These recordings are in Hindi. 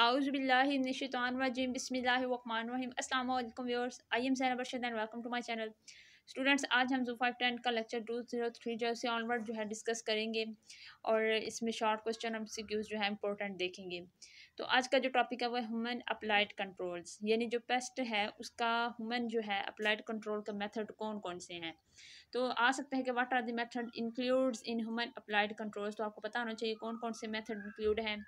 आउज़बिल्लिनशतवानरजीम बसमिल्लाम अल्लाम व्यूअर्स आई एम सैन बर्शद and welcome to my channel students आज हम जो फाइव टेंथ का लेक्चर टू जीरो थ्री जो से ऑनवर्ड जो है डिस्कस करेंगे और इसमें शॉर्ट क्वेश्चन हम सी जो है इंपॉर्टेंट देखेंगे तो आज का जो टॉपिक है वो ह्यूमन अप्लाइड कंट्रोल्स यानी जो पेस्ट है उसका ह्यूमन जो है अप्लाइड कंट्रोल का मेथड कौन कौन से हैं तो आ सकते हैं कि what are the method includes in human applied controls तो आपको पता होना चाहिए कौन कौन से मेथड इंक्लूड हैं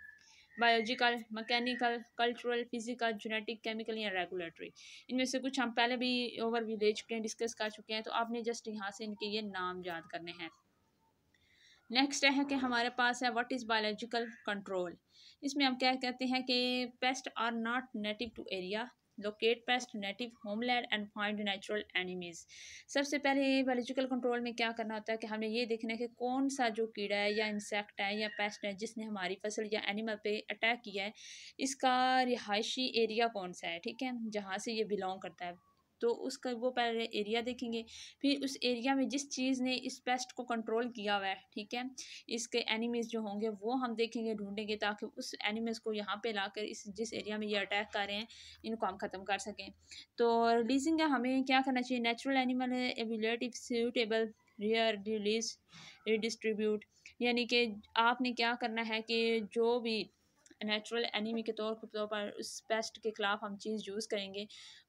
biological mechanical cultural physical genetic chemical या रेगुलेटरी इनमें से कुछ हम पहले भी ओवर ले चुके हैं डिस्कस कर चुके हैं तो आपने जस्ट यहाँ से इनके ये नाम याद करने हैं नेक्स्ट है कि हमारे पास है व्हाट इज़ बायोलॉजिकल कंट्रोल इसमें हम क्या कहते हैं कि pest are not native to area locate pest native homeland and find natural enemies सबसे पहले बायोलॉजिकल कंट्रोल में क्या करना होता है कि हमें ये देखना है कि कौन सा जो कीड़ा है या इंसेक्ट है या पेस्ट है जिसने हमारी फसल या एनिमल पे अटैक किया है इसका रिहायशी एरिया कौन सा है ठीक है जहाँ से ये बिलोंग करता है तो उसका वो पहले एरिया देखेंगे फिर उस एरिया में जिस चीज़ ने इस पेस्ट को कंट्रोल किया हुआ है ठीक है इसके एनिमीज़ जो होंगे वो हम देखेंगे ढूंढेंगे ताकि उस एनिमीज़ को यहाँ पे लाकर इस जिस एरिया में ये अटैक कर रहे हैं इनको हम ख़त्म कर सकें तो रिलीजिंग हमें क्या करना चाहिए नेचुरल एनिमल एविलेटिव सूटेबल रियर रिलीज रिडिस्ट्रीब्यूट यानी कि आपने क्या करना है कि जो भी नेचुरल एनिमी के तौर तौर तो पर उस पेस्ट के ख़िलाफ़ हम चीज़ यूज़ करेंगे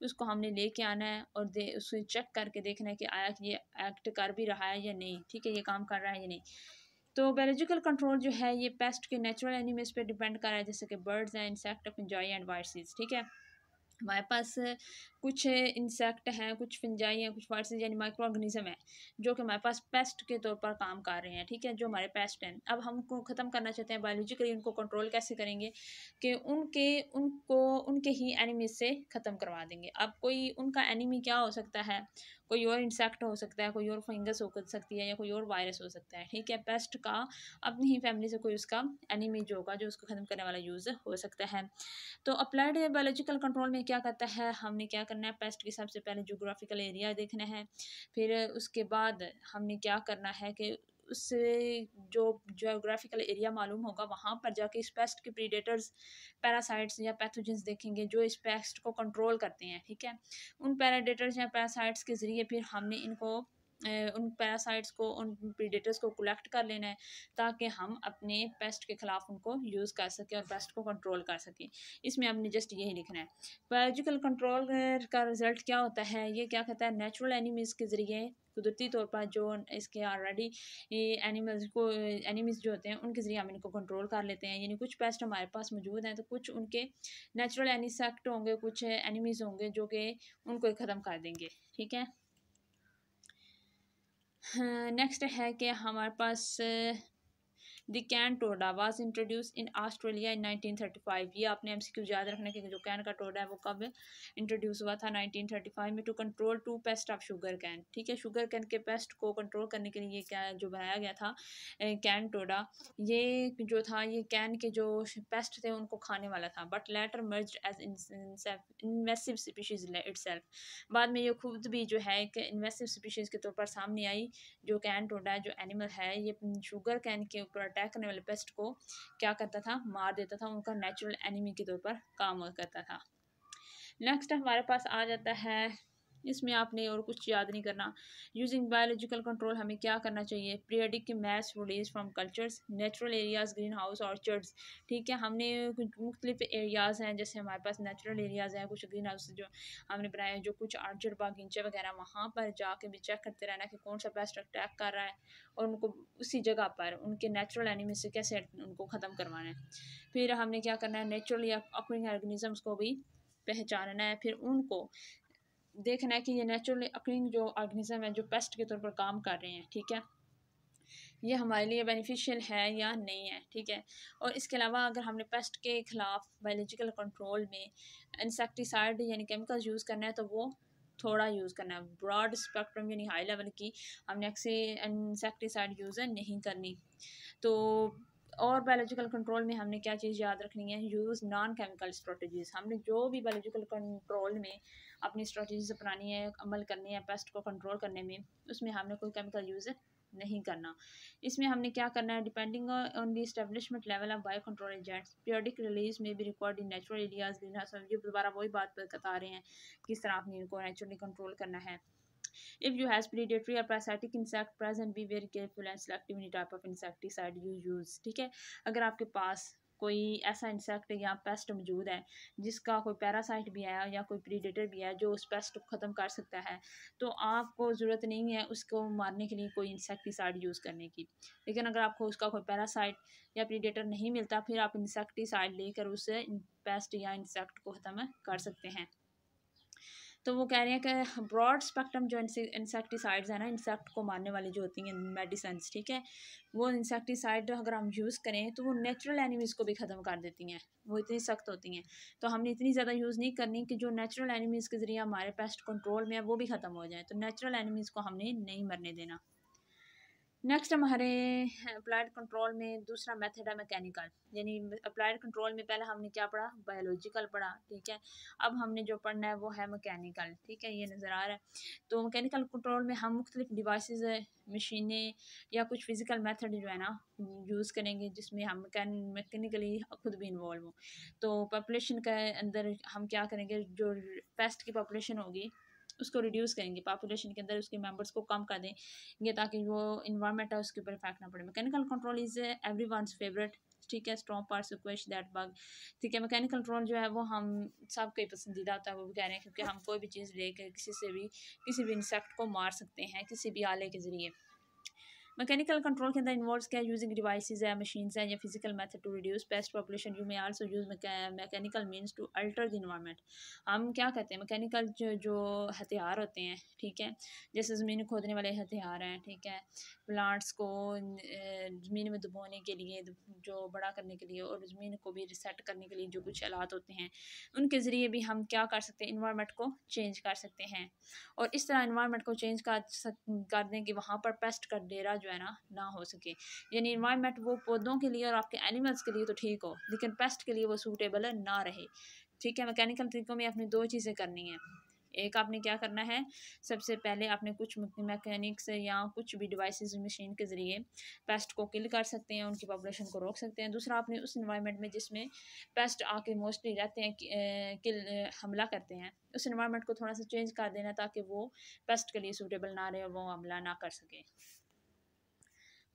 उसको हमने लेके आना है और दे उसको चेक करके देखना है कि आया ये एक्ट कर भी रहा है या नहीं ठीक है ये काम कर रहा है या नहीं तो बायोलॉजिकल कंट्रोल जो है ये पेस्ट के नेचुरल एनिमीज पर डिपेंड कर रहा है जैसे कि बर्ड्स हैं इंसेक्ट एंजॉय एंड वायरसेस ठीक है हमारे पास कुछ इंसेक्ट हैं कुछ फिंजाई हैं कुछ वाइट्स यानी माइक्रो ऑर्गेनिज्म हैं जो कि हमारे पास पेस्ट के तौर पर काम कर रहे हैं ठीक है जो हमारे पेस्ट हैं अब हम उनको ख़त्म करना चाहते हैं बायोलॉजिकली उनको कंट्रोल कैसे करेंगे कि उनके उनको उनके ही एनिमी से ख़त्म करवा देंगे अब कोई उनका एनिमी क्या हो सकता है कोई और इंसेक्ट हो सकता है कोई और फंगस हो सकती है या कोई और वायरस हो सकता है ठीक है पेस्ट का अपनी ही फैमिली से कोई उसका एनिमी जो होगा जो उसको ख़त्म करने वाला यूज़ हो सकता है तो अप्लाइड बायोलॉजिकल कंट्रोल में क्या करता है हमने क्या करना है पेस्ट के सबसे पहले जोग्राफिकल एरिया देखना है फिर उसके बाद हमने क्या करना है कि उस जो जोग्राफिकल एरिया मालूम होगा वहाँ पर जाके इस पेस्ट के प्रीडेटर्स पैरासाइट्स या पैथोजेंस देखेंगे जो इस पेस्ट को कंट्रोल करते हैं ठीक है उन पैराडेटर्स या पैरासाइट्स के ज़रिए फिर हमने इनको उन पैरासाइट्स को उन प्रीडेटर्स को कलेक्ट कर लेना है ताकि हम अपने पेस्ट के ख़िलाफ़ उनको यूज़ कर सकें और पेस्ट को कंट्रोल कर सकें इसमें हमने जस्ट यही लिखना है बायोलॉजिकल कंट्रोल का रिज़ल्ट क्या होता है ये क्या कहता है नेचुरल एनिमीज़ के ज़रिए कुदरती तौर पर जो इसके ऑलरेडी एनिमल्स को एनिमीज जो होते हैं उनके ज़रिए हम इनको कंट्रोल कर लेते हैं यानी कुछ पेस्ट हमारे पास मौजूद हैं तो कुछ उनके नेचुरल एनिसेक्ट होंगे कुछ एनिमीज़ होंगे जो कि उनको ख़त्म कर देंगे ठीक है नेक्स्ट हाँ, है कि हमारे पास the cane toad was introduce in Australia in 1935 ये आपने एमसीक्यू याद रखना क्योंकि जो कैन का टोडा है वो कब इंट्रोड्यूस हुआ था 1935 में to control to pest of sugarcane ठीक है शुगर कैन के पेस्ट को कंट्रोल करने के लिए क्या जो बनाया गया था कैन टोडा ये जो था ये कैन के जो पेस्ट थे उनको खाने वाला था but later merge as invasive species itself बाद में ये खुद भी जो है एक इन्वेसिव स्पीशीज़ के तौर पर सामने आई जो कैन टोडा जो एनिमल है ये शुगर कैन के ऊपर अटैक करने वाले पेस्ट को क्या करता था मार देता था उनका नेचुरल एनिमी के तौर पर काम करता था नेक्स्ट हमारे पास आ जाता है इसमें आपने और कुछ याद नहीं करना यूजिंग बायोलॉजिकल कंट्रोल हमें क्या करना चाहिए periodic match release from cultures natural areas greenhouse orchards ठीक है हमने कुछ मुख्तलिफ एरियाज़ हैं जैसे हमारे पास नेचुरल एरियाज़ हैं कुछ ग्रीन हाउस जो हमने बनाए हैं जो कुछ आर्चर्ड बागीचे वगैरह वहाँ पर जाके भी चेक करते रहना कि कौन सा पेस्ट अटैक कर रहा है और उनको उसी जगह पर उनके नेचुरल एनिमल से कैसे उनको ख़त्म करवाना है फिर हमने क्या करना है नेचुरल या अपनी ऑर्गेनिजम्स को भी पहचानना है फिर उनको देखना है कि ये नेचुरली अक्रिंग जो ऑर्गेनिज्म है जो पेस्ट के तौर पर काम कर रहे हैं ठीक है ये हमारे लिए बेनिफिशियल है या नहीं है ठीक है और इसके अलावा अगर हमने पेस्ट के ख़िलाफ़ बायोलॉजिकल कंट्रोल में इंसेक्टिसाइड यानी केमिकल्स यूज़ करना है तो वो थोड़ा यूज़ करना है ब्रॉड स्पेक्ट्रम यानी हाई लेवल की हमने एक्से इंसेक्टिसाइड यूज़ नहीं करनी तो और बायोलॉजिकल कंट्रोल में हमने क्या चीज़ याद रखनी है यूज़ नॉन केमिकल स्ट्रेटजीज़ हमने जो भी बायोलॉजिकल कंट्रोल में अपनी स्ट्रेटजीज अपनानी है अमल करनी है पेस्ट को कंट्रोल करने में उसमें हमने कोई केमिकल यूज़ नहीं करना इसमें हमने क्या करना है depending on the establishment level of bio control agents periodic release में भी record in natural areas greenhouse दोबारा वही बात बता रहे हैं किस तरह आपने इनको नेचुरली कंट्रोल करना है If you has predatory or parasitic insect present, be very careful and select any type of insecticide you use. ठीक है अगर आपके पास कोई ऐसा इंसेक्ट या पेस्ट मौजूद है जिसका कोई पैरासाइट भी है या कोई प्रीडेटर भी है जो उस पेस्ट को ख़त्म कर सकता है तो आपको ज़रूरत नहीं है उसको मारने के लिए कोई इंसेक्टिसाइड यूज़ करने की लेकिन अगर आपको उसका कोई पैरासाइट या प्रीडेटर नहीं मिलता फिर आप इंसेक्टिसाइड लेकर उस पेस्ट या इंसेक्ट को ख़त्म कर सकते हैं तो वो कह रहे हैं कि ब्रॉड स्पेक्ट्रम जो इंसेक्टिसाइड्स हैं ना इंसेक्ट को मारने वाली जो होती हैं मेडिसन ठीक है वो इंसेक्टिसाइड अगर हम यूज़ करें तो वो नेचुरल एनिमीज़ को भी ख़त्म कर देती हैं वो इतनी सख्त होती हैं तो हमने इतनी ज़्यादा यूज़ नहीं करनी कि जो नेचुरल एनिमीज़ के ज़रिए हमारे पेस्ट कंट्रोल में है वो भी ख़त्म हो जाए तो नेचुरल एनिमीज़ को हमने नहीं मरने देना नेक्स्ट हमारे अप्लाइड कंट्रोल में दूसरा मेथड है मैकेनिकल यानी अप्लाइड कंट्रोल में पहले हमने क्या पढ़ा बायोलॉजिकल पढ़ा ठीक है अब हमने जो पढ़ना है वो है मैकेनिकल ठीक है ये नज़र आ रहा है तो मैकेनिकल कंट्रोल में हम मुख्तलिफ डिवाइस मशीनें या कुछ फिज़िकल मेथड जो है ना यूज़ करेंगे जिसमें हम मैकेनिकली खुद भी इन्वॉल्व हों तो पॉपुलेशन के अंदर हम क्या करेंगे जो पेस्ट की पॉपुलेशन होगी उसको रिड्यूस करेंगे पॉपुलेशन के अंदर उसके मेम्बर्स को कम कर देंगे ताकि वो इन्वायरमेंट है उसके ऊपर इफेक्ट ना पड़े mechanical control is every favourite ठीक है strong parts quash that bug ठीक है मैकेनिकल कंट्रोल जो है वो हम सब ही पसंदीदा होता है वो भी कह रहे हैं क्योंकि हम कोई भी चीज़ लेकर किसी से भी किसी भी इंसेक्ट को मार सकते हैं किसी भी आले के ज़रिए मैकेनिकल कंट्रोल के अंदर इन्वॉल्व क्या यूजिंग डिवाइसेज है मशीन है या physical method to reduce pest population you may also use mechanical means to alter the environment हम क्या कहते हैं मैकेनिकल जो, जो हथियार होते हैं ठीक है जैसे ज़मीन खोदने वाले हथियार हैं ठीक है प्लांट्स को ज़मीन में दुबोने के लिए जो बड़ा करने के लिए और ज़मीन को भी रिसेट करने के लिए जो कुछ आलात होते हैं उनके ज़रिए भी हम क्या कर सकते हैं इन्वायरमेंट को चेंज कर सकते हैं और इस तरह इन्वायरमेंट को चेंज कर सक कर दें कि वहाँ पर पेस्ट कर डेरा जो है ना ना हो सके यानी इन्वायरमेंट वो पौधों के लिए और आपके एनिमल्स के लिए तो ठीक हो लेकिन पेस्ट के लिए वो सूटेबल ना रहे ठीक है मैकेनिकल तरीक़ों में आपने दो चीज़ें करनी है एक आपने क्या करना है सबसे पहले आपने कुछ मैकेनिक्स या कुछ भी डिवाइसेस मशीन के ज़रिए पेस्ट को किल कर सकते हैं उनकी पॉपुलेशन को रोक सकते हैं दूसरा आपने उस इन्वायरमेंट में जिसमें पेस्ट आके मोस्टली रहते हैं किल हमला करते हैं उस इन्वायरमेंट को थोड़ा सा चेंज कर देना ताकि वो पेस्ट के लिए सूटेबल ना रहे और वो हमला ना कर सकें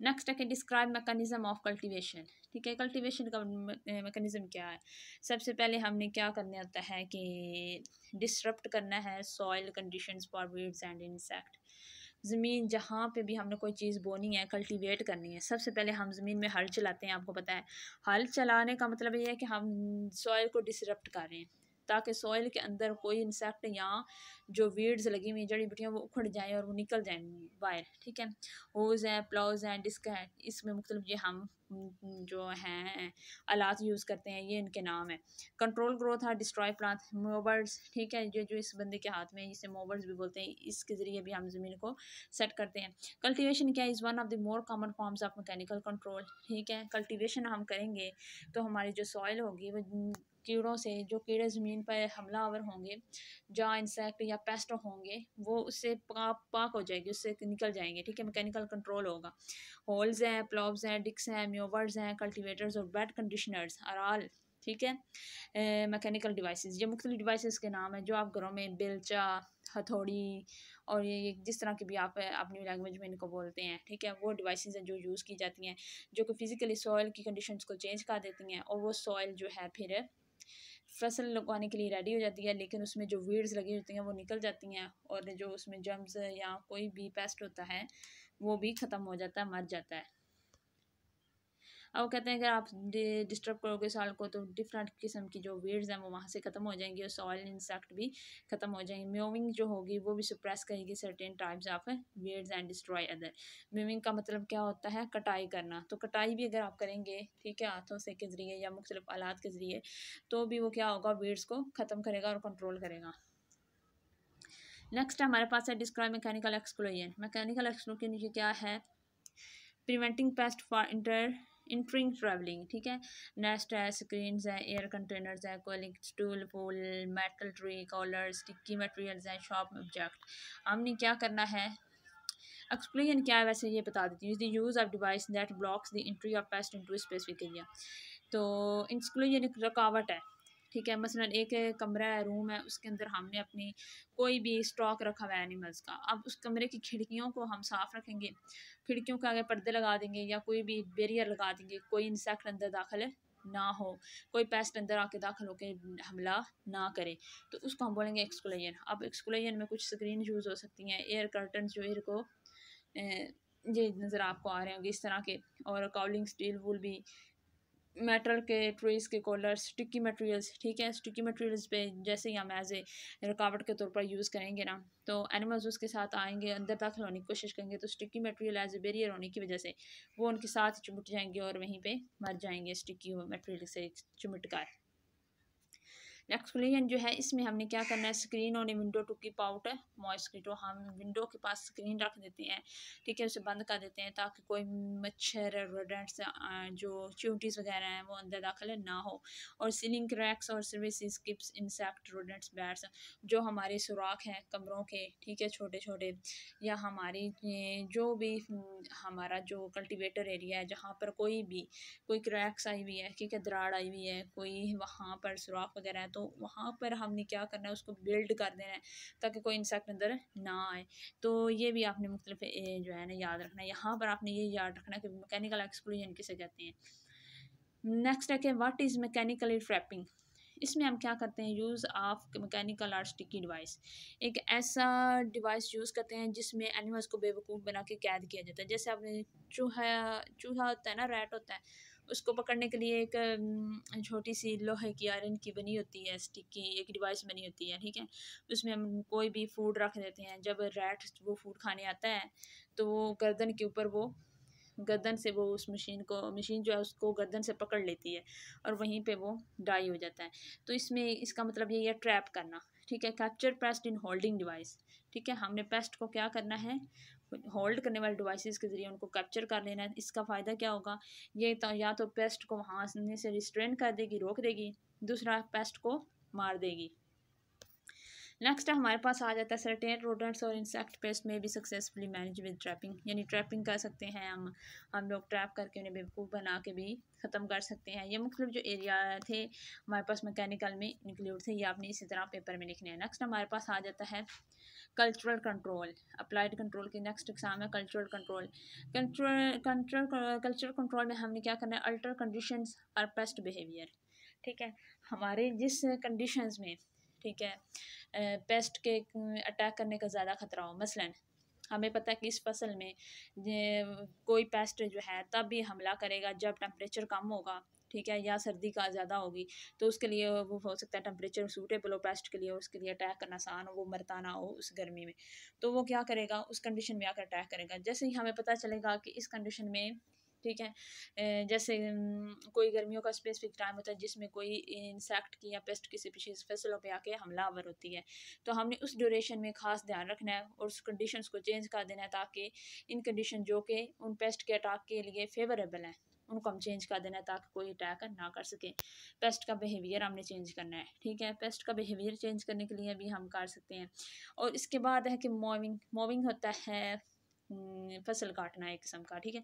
नेक्स्ट है कि डिस्क्राइब मैकेनिज़्म ऑफ कल्टीवेशन ठीक है कल्टीवेशन का मैकेनिज़्म eh, क्या है सबसे पहले हमने क्या करने होता है कि डिसरप्ट करना है soil condition for weeds and insect ज़मीन जहाँ पे भी हमने कोई चीज़ बोनी है कल्टीवेट करनी है सबसे पहले हम ज़मीन में हल चलाते हैं आपको पता है हल चलाने का मतलब ये है कि हम सॉइल को डिसरप्ट कर रहे हैं ताकि सॉइल के अंदर कोई इंसेक्ट या जो वीड्स लगी हुई जड़ी बूटियाँ वो उखड़ जाएँ और वो निकल जाएँ बाहर ठीक है होज़ है प्लाउज हैं डिस्क है इसमें मुख्तलिफ ये हम जो हैं आलात यूज़ करते हैं ये इनके नाम है कंट्रोल ग्रोथ है डिस्ट्रॉय प्लांट मोबर्स ठीक है जो जो इस बंदे के हाथ में जिसे मोबर्स भी बोलते हैं इसके ज़रिए भी हम ज़मीन को सेट करते हैं कल्टिवेशन क्या is one of the more common forms of mechanical control ठीक है कल्टिवेशन हम करेंगे तो हमारी जो सॉइल होगी वो कीड़ों से जो कीड़े ज़मीन पर हमलावर होंगे जहाँ इंसेक्ट या पेस्ट होंगे वो उससे पाक पाक हो जाएगी उससे निकल जाएंगे ठीक है मैकेनिकल कंट्रोल होगा होल्स हैं प्लॉब्स हैं डिक्स हैं म्योवर्स हैं कल्टिवेटर्स और बेड कंडीशनर्स आल ठीक है मैकेनिकल डिवाइसेस ये मुख्तलि डिवाइसेस के नाम हैं जो आप घरों में बेलचा हथौड़ी और ये जिस तरह की भी आप अपनी लैंग्वेज में इनको बोलते हैं ठीक है वो डिवाइसेस हैं जो यूज़ की जाती हैं जो कि फ़िज़िकली सॉइल की कंडीशंस को चेंज कर देती हैं और वो सॉइल जो है फिर फसल लगवाने के लिए रेडी हो जाती है लेकिन उसमें जो वीड्स लगी होती हैं वो निकल जाती हैं और जो उसमें जम्स या कोई भी पेस्ट होता है वो भी ख़त्म हो जाता है मर जाता है अब कहते हैं अगर आप डिस्टर्ब करोगे सॉइल को तो डिफरेंट किस्म की जो वीड्स हैं वो वहाँ से ख़त्म हो जाएंगी और सॉइल इंसेक्ट भी ख़त्म हो जाएंगे म्यूविंग जो होगी वो भी सुप्रेस करेगी certain types of weeds and destroy other mowing का मतलब क्या होता है कटाई करना तो कटाई भी अगर आप करेंगे ठीक है हाथों से के ज़रिए या मुख्तलिफ आलात के ज़रिए तो भी वो क्या होगा वीड्स को ख़त्म करेगा और कंट्रोल करेगा नेक्स्ट हमारे पास है डिस्क्राइब मैकेनिकल एक्सक्लूजन मैकेनिकल के नीचे क्या है preventing pest for inter entering travelling ठीक है नेस्ट है स्क्रीन है एयर कंटेनर्स है cooling stool pool metal tree collar sticky materials हैं शॉप ऑब्जेक्ट हमने क्या करना है एक्सप्लेन क्या है वैसे ये बता देती हूँ is the use of device that blocks the entry of pest into specific area तो इंस्क्लूजन एक रुकावट है ठीक है मसलन एक कमरा है रूम है उसके अंदर हमने अपनी कोई भी स्टॉक रखा हुआ है एनिमल्स का अब उस कमरे की खिड़कियों को हम साफ़ रखेंगे खिड़कियों के आगे पर्दे लगा देंगे या कोई भी बेरियर लगा देंगे कोई इंसेक्ट अंदर दाखिल ना हो कोई पेस्ट अंदर आके दाखिल होकर हमला ना करे तो उसको हम बोलेंगे एक्सकुलेजन अब एक्सकुलेजन में कुछ स्क्रीन यूज़ हो सकती हैं एयर कर्टन जो एयर को ये नज़र आपको आ रहे होंगे इस तरह के और कॉलिंग स्टील वूल भी मेटल के ट्रेस के कॉलर स्टिकी मटेरियल्स ठीक है स्टिकी मटेरियल्स पे जैसे ही हम एज ए रुकावट के तौर पर यूज़ करेंगे ना तो एनिमल्स उसके साथ आएंगे अंदर दाखिल होने की कोशिश करेंगे तो sticky material as a barrier होने की वजह से वो उनके साथ चिमट जाएंगे और वहीं पे मर जाएंगे स्टिकी मटेरियल से चिमट कर एक्सप्लेन जो है इसमें हमने क्या करना है स्क्रीन और window to keep out mosquito हम विंडो के पास स्क्रीन रख देते हैं ठीक है उसे बंद कर देते हैं ताकि कोई मच्छर रोडेंट्स जो चूटीज़ वगैरह हैं वो अंदर दाखिल ना हो और सीलिंग क्रैक्स और service skips insect rodents bats जो हमारे सुराख हैं कमरों के ठीक है छोटे छोटे या हमारी जो भी हमारा जो कल्टिवेटर एरिया है जहाँ पर कोई भी कोई क्रैक्स आई हुई है ठीक है दराड़ आई हुई है कोई वहाँ पर सुराख वगैरह है तो तो वहाँ पर हमने क्या करना है उसको बिल्ड कर देना है ताकि कोई इंसेक्ट अंदर ना आए तो ये भी आपने मुख्तलिफ जो है ना याद रखना है यहाँ पर आपने ये याद रखना है कि मैकेनिकल एक्सप्लोजन किसे कहते हैं नेक्स्ट है कि वाट इज़ मैकेनिकली ट्रैपिंग इसमें हम क्या करते हैं use of mechanical or sticky device एक ऐसा डिवाइस यूज़ करते हैं जिसमें एनिमल्स को बेवकूफ़ बना के कैद किया जाता है जैसे आपने चूहा चूहा होता है ना रैट होता है उसको पकड़ने के लिए एक छोटी सी लोहे की आयरन की बनी होती है स्टिक की एक डिवाइस बनी होती है ठीक है उसमें हम कोई भी फूड रख देते हैं जब रैट वो फूड खाने आता है तो वो गर्दन के ऊपर वो गर्दन से वो उस मशीन को मशीन जो है उसको गर्दन से पकड़ लेती है और वहीं पे वो डाई हो जाता है तो इसमें इसका मतलब यही है ट्रैप करना ठीक है capture pest in holding device ठीक है हमने पेस्ट को क्या करना है होल्ड करने वाले डिवाइसेस के ज़रिए उनको कैप्चर कर लेना है इसका फ़ायदा क्या होगा ये तो या तो पेस्ट को वहाँ से रिस्ट्रेन कर देगी रोक देगी दूसरा पेस्ट को मार देगी नेक्स्ट हमारे पास आ जाता है सर्टेन रोडेंट्स और इंसेक्ट पेस्ट में भी सक्सेसफुली मैनेज विद ट्रैपिंग यानी ट्रैपिंग कर सकते हैं हम हम लोग ट्रैप करके उन्हें बेवकूफ़ बना के भी ख़त्म कर सकते हैं ये मुख्तलिफ जो एरिया थे हमारे पास मैकेनिकल में इंक्लूड थे ये आपने इसी तरह पेपर में लिखने हैं नेक्स्ट हमारे पास आ जाता है कल्चरल कंट्रोल अप्लाइड कंट्रोल के नेक्स्ट एग्जाम है cultural control control cultural control में हमने क्या करना है अल्टर कंडीशंस और पेस्ट बिहेवियर ठीक है हमारे जिस कंडीशंस में ठीक है पेस्ट के अटैक करने का ज़्यादा ख़तरा हो मसलन हमें पता है कि इस फसल में कोई पेस्ट जो है तब भी हमला करेगा जब टेम्परेचर कम होगा ठीक है या सर्दी का ज़्यादा होगी तो उसके लिए वो हो सकता है टेम्परेचर सूटेबल हो पेस्ट के लिए उसके लिए अटैक करना आसान हो वो मरता ना हो उस गर्मी में तो वो क्या करेगा उस कंडीशन में आकर अटैक करेगा जैसे ही हमें पता चलेगा कि इस कंडीशन में ठीक है जैसे कोई गर्मियों का स्पेसिफिक टाइम होता है जिसमें कोई इंसेक्ट की या पेस्ट की स्पीशीज फसलों पे आके हमलावर होती है तो हमने उस ड्यूरेशन में खास ध्यान रखना है और उस कंडीशंस को चेंज कर देना है ताकि इन कंडीशन जो कि उन पेस्ट के अटैक के लिए फेवरेबल हैं उनको हम चेंज कर देना है ताकि कोई अटैक ना कर सके पेस्ट का बिहेवियर हमने चेंज करना है ठीक है पेस्ट का बिहेवियर चेंज करने के लिए भी हम कर सकते हैं और इसके बाद है कि मोविंग मोविंग होता है फसल काटना एक किस्म का ठीक है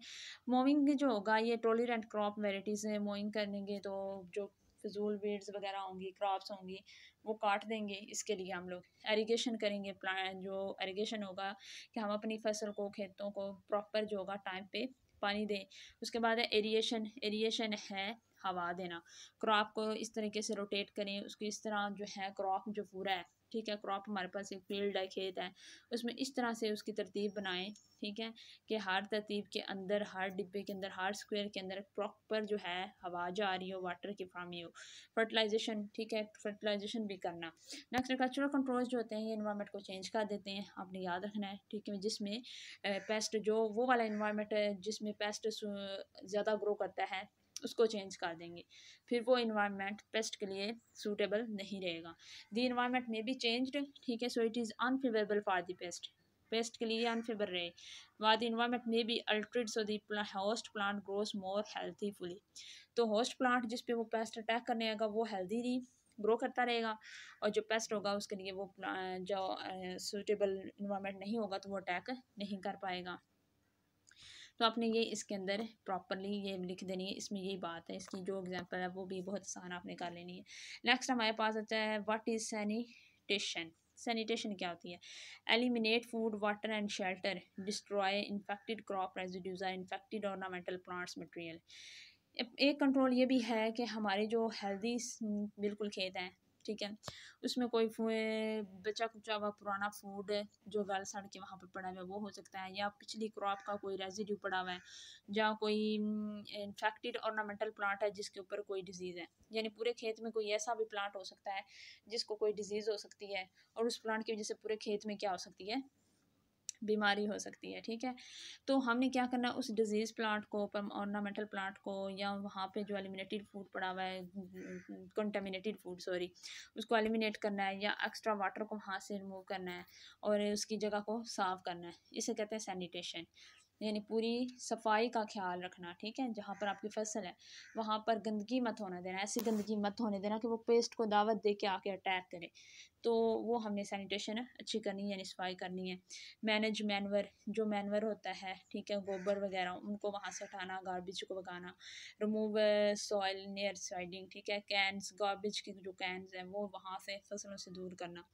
मोविंग जो होगा ये रेंट क्रॉप वेराइटीज़ है मोइंग करेंगे तो जो फजूल बीड्स वगैरह होंगी क्रॉप्स होंगी वो काट देंगे इसके लिए हम लोग एरीगेशन करेंगे प्लान जो एरीगेशन होगा कि हम अपनी फसल को खेतों को प्रॉपर जो होगा टाइम पे पानी दें उसके बाद एरिएशन एरिएशन है हवा देना क्रॉप को इस तरीके से रोटेट करें उसको इस तरह जो है क्रॉप जो पूरा है ठीक है क्रॉप हमारे पास एक फील्ड है खेत है उसमें इस तरह से उसकी तरतीब बनाएं ठीक है कि हर तरतीब के अंदर हर डिब्बे के अंदर हर स्क्वायर के अंदर प्रॉपर जो है हवा जा रही हो वाटर की फार्मी हो फर्टिलाइजेशन ठीक है फर्टिलाइजेशन भी करना नेक्स्ट कल्चरल कंट्रोल्स जो होते हैं ये इन्वायरमेंट को चेंज कर देते हैं आपने याद रखना है ठीक है जिसमें पेस्ट जो वो वाला इन्वायरमेंट है जिसमें पेस्ट ज़्यादा ग्रो करता है उसको चेंज कर देंगे फिर वो इन्वायरमेंट पेस्ट के लिए सूटेबल नहीं रहेगा दी इन्वायरमेंट में भी चेंज्ड ठीक है so it is unfavourable for the pest pest के लिए अनफेवर रहे वाद इन्वायरमेंट में भी altered so the host plant grows more healthy fully तो होस्ट प्लांट जिस पे वो पेस्ट अटैक करने आएगा वो हेल्दी रही ग्रो करता रहेगा और जो पेस्ट होगा उसके लिए वो जो सूटेबल इन्वायरमेंट नहीं होगा तो वो अटैक नहीं कर पाएगा तो आपने ये इसके अंदर प्रॉपरली ये लिख देनी है इसमें यही बात है इसकी जो एग्जाम्पल है वो भी बहुत आसान आपने कर लेनी है नेक्स्ट हमारे पास आता है वट इज़ सैनिटेशन सैनिटेशन क्या होती है eliminate food water and shelter destroy infected crop residues or infected ornamental plants material एक कंट्रोल ये भी है कि हमारे जो हेल्दी बिल्कुल खेत हैं ठीक है उसमें कोई बचा कुचा हुआ पुराना फूड जो गल सड़ के वहाँ पर पड़ा हुआ है वो हो सकता है या पिछली क्रॉप का कोई रेजिड्यू पड़ा हुआ है या कोई इन्फेक्टेड ऑर्नामेंटल प्लांट है जिसके ऊपर कोई डिजीज़ है यानी पूरे खेत में कोई ऐसा भी प्लांट हो सकता है जिसको कोई डिजीज़ हो सकती है और उस प्लांट की वजह से पूरे खेत में क्या हो सकती है बीमारी हो सकती है ठीक है तो हमने क्या करना है उस डिजीज़ प्लांट को ऑर्नामेंटल प्लांट को या वहाँ पे जो एलिमिनेटेड फूड पड़ा हुआ है कंटेमिनेटेड फूड सॉरी उसको एलिमिनेट करना है या एक्स्ट्रा वाटर को वहाँ से रिमूव करना है और उसकी जगह को साफ़ करना है इसे कहते हैं सैनिटेशन यानी पूरी सफाई का ख्याल रखना ठीक है जहाँ पर आपकी फसल है वहाँ पर गंदगी मत होने देना ऐसी गंदगी मत होने देना कि वो पेस्ट को दावत दे के आके अटैक करे तो वो हमने सैनिटेशन अच्छी करनी है यानी सफाई करनी है मैनेज मैनवर जो मैनवर होता है ठीक है गोबर वगैरह उनको वहाँ से हटाना गार्बेज को भगाना रिमूव सॉइल नियर साइडिंग ठीक है कैंस गार्बेज की जो कैंस हैं वो वहाँ से फसलों से दूर करना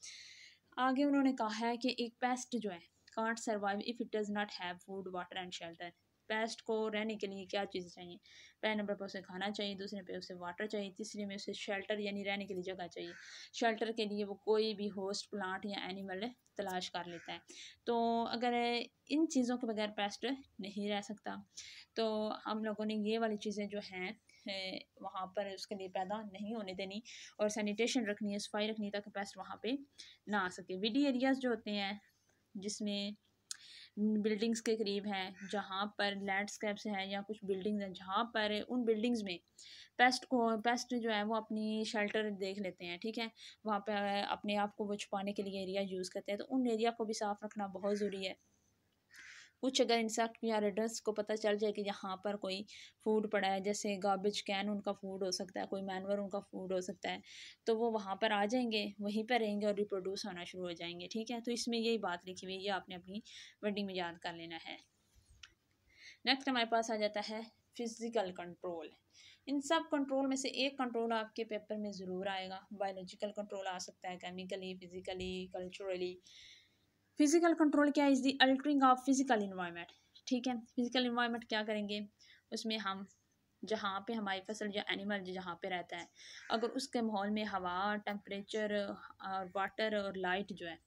आगे उन्होंने कहा है कि एक पेस्ट जो है can't survive if it does not have food water and shelter pest को रहने के लिए क्या चीज़ चाहिए पहले नंबर पर उसे खाना चाहिए दूसरे पे उसे वाटर चाहिए तीसरे में उसे शेल्टर यानी रहने के लिए जगह चाहिए शेल्टर के लिए वो कोई भी होस्ट प्लांट या एनिमल तलाश कर लेता है तो अगर इन चीज़ों के बगैर पेस्ट नहीं रह सकता तो हम लोगों ने ये वाली चीज़ें जो हैं वहाँ पर उसके लिए पैदा नहीं होने देनी और सैनिटेशन रखनी है सफाई रखनी ताकि पेस्ट वहाँ पे ना आ सके विडी एरियाज़ जो होते हैं जिसमें बिल्डिंग्स के करीब हैं जहाँ पर लैंडस्केप्स हैं या कुछ बिल्डिंग्स हैं जहाँ पर उन बिल्डिंग्स में पेस्ट को पेस्ट जो है वो अपनी शेल्टर देख लेते हैं ठीक है वहाँ पर अपने आप को वो छुपाने के लिए एरिया यूज़ करते हैं तो उन एरिया को भी साफ़ रखना बहुत ज़रूरी है कुछ अगर इंसेक्ट या रेडर्स को पता चल जाए कि यहाँ पर कोई फूड पड़ा है जैसे गार्बेज कैन उनका फूड हो सकता है कोई मैनवर उनका फूड हो सकता है तो वो वहाँ पर आ जाएंगे वहीं पर रहेंगे और रिप्रोड्यूस होना शुरू हो जाएंगे ठीक है तो इसमें यही बात लिखी हुई है ये आपने अपनी वेडिंग में याद कर लेना है नेक्स्ट हमारे पास आ जाता है फिज़िकल कंट्रोल इन सब कंट्रोल में से एक कंट्रोल आपके पेपर में ज़रूर आएगा बायोलॉजिकल कंट्रोल आ सकता है chemically physically culturally physical control क्या is the altering of physical environment ठीक है फिजिकल इन्वायरमेंट क्या करेंगे उसमें हम जहाँ पे हमारी फसल या एनिमल जहाँ पे रहता है अगर उसके माहौल में हवा टेम्परेचर और वाटर और लाइट जो है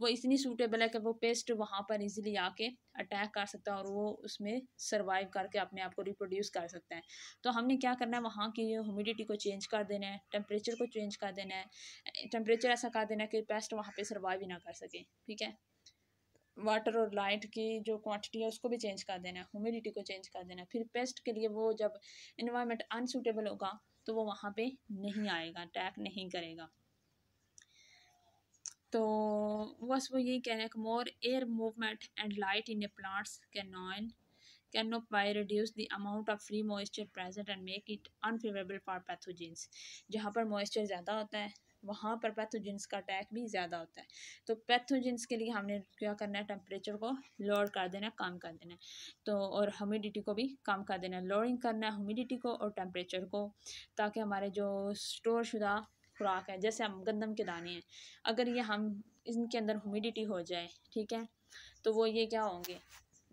वो इतनी सूटेबल है कि वो पेस्ट वहाँ पर इजीली आके अटैक कर सकता है और वो उसमें सर्वाइव करके अपने आप को रिप्रोड्यूस कर सकता है तो हमने क्या करना है वहाँ की ह्यूमिडिटी को चेंज कर देना है टेम्परेचर को चेंज कर देना है टेम्परेचर ऐसा कर देना है कि पेस्ट वहाँ पर सर्वाइव ही ना कर सके ठीक है वाटर और लाइट की जो क्वांटिटी है उसको भी चेंज कर देना है ह्यूमिडिटी को चेंज कर देना है फिर पेस्ट के लिए वो जब इन्वायरमेंट अनसूटेबल होगा तो वो वहाँ पे नहीं आएगा अटैक नहीं करेगा तो बस वो यही कह रहे हैं कि more air movement and light in a plants can non can no by reduce the amount of free moisture present and make it unfavourable for pathogens जहाँ पर मॉइस्चर ज़्यादा होता है वहाँ पर पैथोजेंस का अटैक भी ज़्यादा होता है तो पैथोजेंस के लिए हमने क्या करना है टेम्परेचर को लोअर कर देना कम कर देना तो और ह्यूमिडिटी को भी कम कर देना लोअरिंग करना है ह्यूमिडिटी को और टेम्परेचर को ताकि हमारे जो स्टोर शुदा खुराक है जैसे हम गंदम के दाने हैं अगर ये हम इनके अंदर ह्यूमिडिटी हो जाए ठीक है तो वो ये क्या होंगे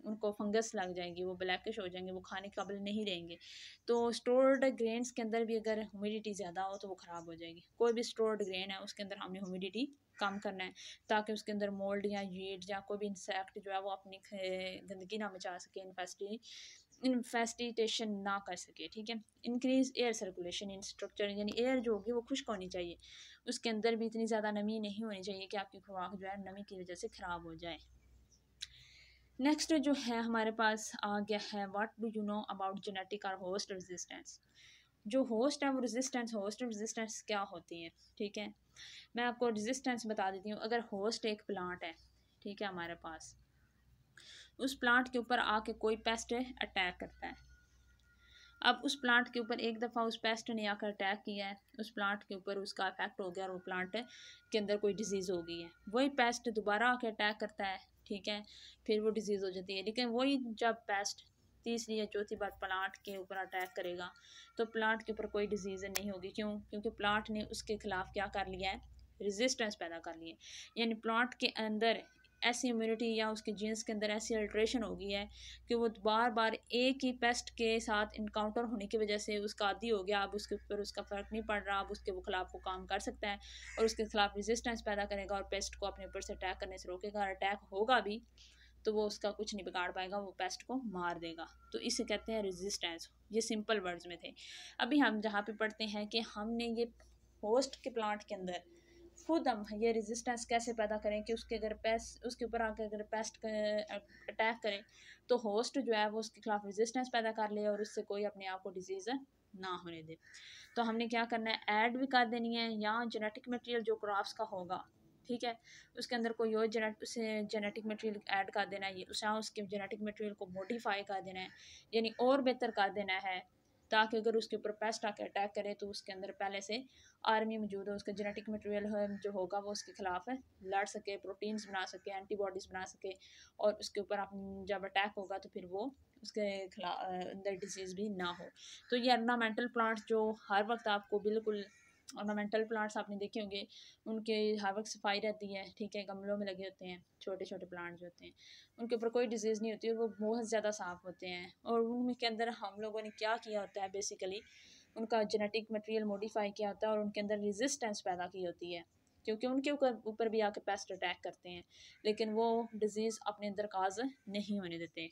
उनको फंगस लग जाएगी वो ब्लैकिश हो जाएंगे वो खाने के काबिल नहीं रहेंगे तो स्टोर्ड ग्रेन्स के अंदर भी अगर ह्यूमिडिटी ज़्यादा हो तो वो ख़राब हो जाएगी कोई भी स्टोर्ड ग्रेन है उसके अंदर हमें ह्यूमिडिटी कम करना है ताकि उसके अंदर मोल्ड या हीट या कोई भी इंसेक्ट जो है वो अपनी गंदगी ना मचा सके इन्फेस्टिंग इन्फेस्टिटेशन ना कर सके ठीक है increase air circulation in structure यानी एयर जो होगी वो खुश्क होनी चाहिए उसके अंदर भी इतनी ज़्यादा नमी नहीं होनी चाहिए कि आपकी खुराक जो है नमी की वजह से ख़राब हो जाए नेक्स्ट जो है हमारे पास आ गया है what do you know about genetic और होस्ट रेजिस्टेंस जो होस्ट है वो रेजिस्टेंस होस्ट रेजिस्टेंस क्या होती है ठीक है मैं आपको रेजिस्टेंस बता देती हूँ अगर होस्ट एक प्लांट है ठीक है हमारे पास उस प्लांट के ऊपर आके कोई पेस्ट अटैक करता है अब उस प्लांट के ऊपर एक दफ़ा उस पेस्ट ने आकर अटैक किया है उस प्लांट के ऊपर उसका इफेक्ट हो गया और वो प्लांट के अंदर कोई डिजीज़ हो गई है वही पेस्ट दोबारा आके अटैक करता है ठीक है फिर वो डिजीज़ हो जाती है लेकिन वही जब पेस्ट तीसरी या चौथी बार प्लांट के ऊपर अटैक करेगा तो प्लांट के ऊपर कोई डिजीज़ नहीं होगी क्यों क्योंकि प्लांट ने उसके खिलाफ क्या कर लिया है रेजिस्टेंस पैदा कर लिए यानी प्लांट के अंदर ऐसी इम्यूनिटी या उसके जीन्स के अंदर ऐसी अल्ट्रेशन हो गई है कि वो बार बार एक ही पेस्ट के साथ इनकाउंटर होने की वजह से उसका आदि हो गया अब उसके ऊपर उसका फ़र्क नहीं पड़ रहा अब उसके वो खिलाफ वो काम कर सकता है और उसके खिलाफ रेजिस्टेंस पैदा करेगा और पेस्ट को अपने ऊपर से अटैक करने से रोकेगा और अटैक होगा भी तो वो उसका कुछ नहीं बिगाड़ पाएगा वो पेस्ट को मार देगा तो इसे कहते हैं रेजिस्टेंस ये सिंपल वर्ड्स में थे अभी हम जहाँ पे पढ़ते हैं कि हमने ये होस्ट के प्लांट के अंदर खुद हम ये रेजिस्टेंस कैसे पैदा करें कि उसके अगर पेस्ट उसके ऊपर आकर अगर पेस्ट अटैक करें तो होस्ट जो है वो उसके खिलाफ रेजिस्टेंस पैदा कर ले और उससे कोई अपने आप को डिजीज़ ना होने दे तो हमने क्या करना है ऐड भी कर देनी है या जेनेटिक मटेरियल जो क्रॉप्स का होगा ठीक है उसके अंदर कोई और जेनेट उसे जेनेटिक मटेरियल ऐड कर देना है उसे उसके जेनेटिक मटेरियल को मॉडिफाई कर देना है यानी और बेहतर कर देना है ताकि अगर उसके ऊपर पेस्ट आकर अटैक करे तो उसके अंदर पहले से आर्मी मौजूद है उसका जेनेटिक मटेरियल जो होगा वो उसके ख़िलाफ़ है लड़ सके प्रोटीन्स बना सके एंटीबॉडीज़ बना सके और उसके ऊपर आप जब अटैक होगा तो फिर वो उसके खिलाफ अंदर डिजीज़ भी ना हो तो ये अर्नामेंटल प्लांट्स जो हर वक्त आपको बिल्कुल ऑर्नामेंटल प्लांट्स आपने देखे होंगे उनके हर वक्त सफाई रहती है ठीक है गमलों में लगे होते हैं छोटे छोटे प्लांट्स जो होते हैं उनके ऊपर कोई डिजीज़ नहीं होती और वो बहुत ज़्यादा साफ़ होते हैं और उनके अंदर हम लोगों ने क्या किया होता है बेसिकली उनका जेनेटिक मटेरियल मॉडिफाई किया होता है और उनके अंदर रेजिस्टेंस पैदा की होती है क्योंकि उनके ऊपर भी आके पेस्ट अटैक करते हैं लेकिन वो डिज़ीज़ अपने अंदर काज नहीं होने देते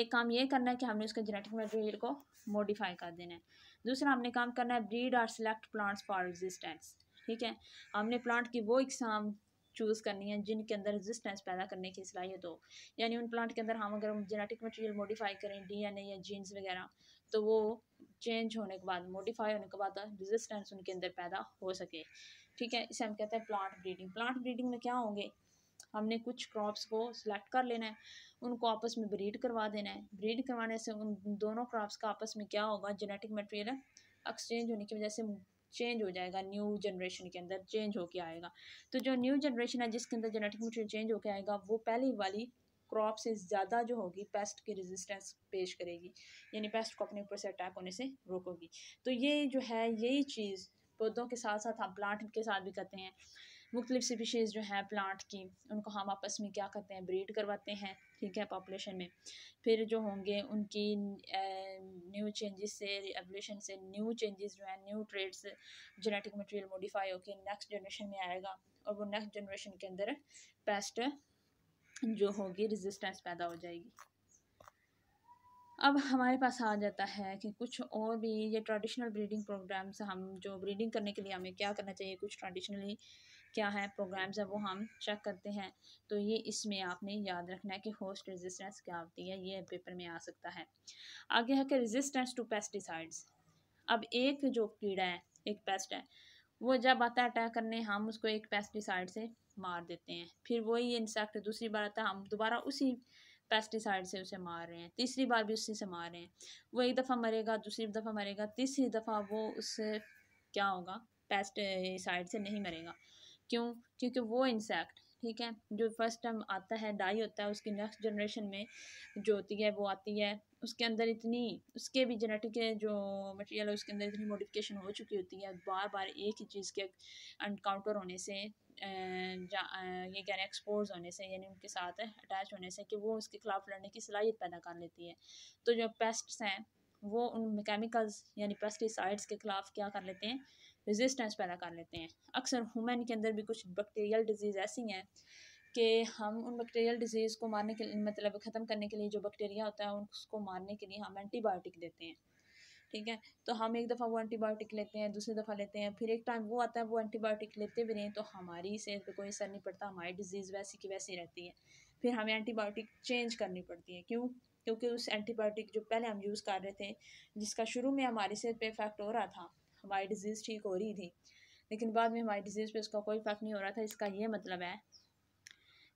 एक काम ये करना है कि हमने उसके जेनेटिक मटेरियल को मॉडिफाई कर देना है दूसरा हमने काम करना है ब्रीड और सिलेक्ट प्लांट्स फॉर रेजिस्टेंस ठीक है हमने प्लांट की वो इकसाम चूज़ करनी है जिनके अंदर रेजिस्टेंस पैदा करने की सलाहियत हो यानी उन प्लांट के अंदर हम अगर जेनेटिक मटेरियल मॉडिफाई करें डीएनए या जीन्स वगैरह तो वो चेंज होने के बाद मॉडिफाई होने के बाद रेजिस्टेंस उनके अंदर पैदा हो सके ठीक है इसे हम कहते हैं प्लांट ब्रीडिंग प्लांट ब्रीडिंग में क्या होंगे हमने कुछ क्रॉप्स को सिलेक्ट कर लेना है उनको आपस में ब्रीड करवा देना है ब्रीड करवाने से उन दोनों क्रॉप्स का आपस में क्या होगा जेनेटिक मटेरियल एक्सचेंज होने की वजह से चेंज हो जाएगा न्यू जनरेशन के अंदर चेंज होके आएगा तो जो न्यू जनरेशन है जिसके अंदर जेनेटिक मटेरियल चेंज होके आएगा वो पहली वाली क्रॉप से ज़्यादा जो होगी पेस्ट की रेजिस्टेंस पेश करेगी यानी पेस्ट को अपने ऊपर से अटैक होने से रोकोगी तो ये जो है यही चीज़ पौधों के साथ साथ हम प्लांट के साथ भी करते हैं मुख्तलिफ स्पीशीज़ जो हैं प्लांट की उनको हम आपस में क्या करते हैं ब्रीड करवाते हैं ठीक है पॉपुलेशन में फिर जो होंगे उनकी न्यू चेंजेस से एवोल्यूशन से न्यू चेंजेस जो हैं new traits genetic material modify होकर नेक्स्ट जनरेशन में आएगा और वो नेक्स्ट जनरेशन के अंदर पेस्ट जो होगी रेजिस्टेंस पैदा हो जाएगी अब हमारे पास आ जाता है कि कुछ और भी ये ट्रेडिशनल ब्रीडिंग प्रोग्राम्स हम जो ब्रीडिंग करने के लिए हमें क्या करना चाहिए कुछ ट्रेडिशनली क्या है प्रोग्राम्स है वो हम चेक करते हैं तो ये इसमें आपने याद रखना है कि होस्ट रेजिस्टेंस क्या होती है ये पेपर में आ सकता है आगे है कि रेजिस्टेंस टू पेस्टिसाइड्स अब एक जो कीड़ा है एक पेस्ट है वो जब आता है अटैक करने हम उसको एक पेस्टिसाइड से मार देते हैं फिर वही इंसेक्ट दूसरी बार आता है हम दोबारा उसी पेस्टिसाइड से उसे मार रहे हैं तीसरी बार भी उसी से मार रहे हैं वो एक दफ़ा मरेगा दूसरी दफ़ा मरेगा तीसरी दफ़ा वो उससे क्या होगा पेस्टिसाइड से नहीं मरेगा क्यों क्योंकि वो इंसेक्ट ठीक है जो फर्स्ट टाइम आता है डाई होता है उसकी नेक्स्ट जनरेशन में जो होती है वो आती है उसके अंदर इतनी उसके भी जेनेटिक जो मटेरियल है उसके अंदर इतनी मॉडिफिकेशन हो चुकी होती है बार बार एक ही चीज़ के एनकाउंटर होने से ये कह रहे हैं एक्सपोज होने से यानी उनके साथ अटैच होने से कि वो उसके ख़िलाफ़ लड़ने की सलाहियत पैदा कर लेती है तो जो पेस्ट्स हैं वो उन केमिकल्स यानी पेस्टिसाइड्स के ख़िलाफ़ क्या कर लेते हैं रेजिस्टेंस पैदा कर लेते हैं अक्सर हुमेन के अंदर भी कुछ बैक्टीरियल डिजीज़ ऐसी हैं कि हम उन बैक्टीरियल डिजीज़ को मारने के मतलब ख़त्म करने के लिए जो बैक्टीरिया होता है उसको मारने के लिए हम एंटीबायोटिक देते हैं ठीक है तो हम एक दफ़ा वो एंटीबायोटिक लेते हैं दूसरी दफ़ा लेते हैं फिर एक टाइम वो आता है वो एंटीबायोटिक लेते भी नहीं तो हमारी सेहत पर कोई असर नहीं पड़ता हमारी डिजीज़ वैसी की वैसी रहती है फिर हमें एंटीबायोटिक चेंज करनी पड़ती है क्यों क्योंकि उस एंटीबायोटिक जो पहले हम यूज़ कर रहे थे जिसका शुरू में हमारी सेहत पर इफ़ेक्ट हो रहा था हमारी डिजीज़ ठीक हो रही थी लेकिन बाद में हमारी डिजीज़ पर उसका कोई इफ़ेक्ट नहीं हो रहा था इसका ये मतलब है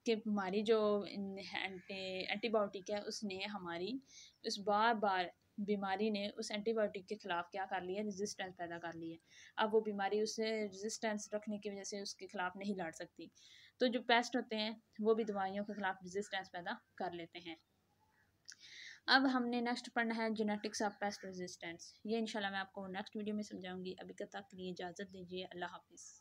कि हमारी जो एंटी एंटीबायोटिक है उसने हमारी उस बार बार बीमारी ने उस एंटीबायोटिक के ख़िलाफ़ क्या कर लिया रेजिस्टेंस पैदा कर लिया अब वो बीमारी उससे रेजिस्टेंस रखने की वजह से उसके ख़िलाफ़ नहीं लड़ सकती तो जो पेस्ट होते हैं वो भी दवाइयों के ख़िलाफ़ रेजिस्टेंस पैदा कर लेते हैं अब हमने नेक्स्ट पढ़ना है जेनेटिक्स ऑफ पेस्ट रेजिस्टेंस ये इंशाल्लाह मैं आपको नेक्स्ट वीडियो में समझाऊंगी अभी तक के लिए इजाज़त दीजिए अल्लाह हाफिज़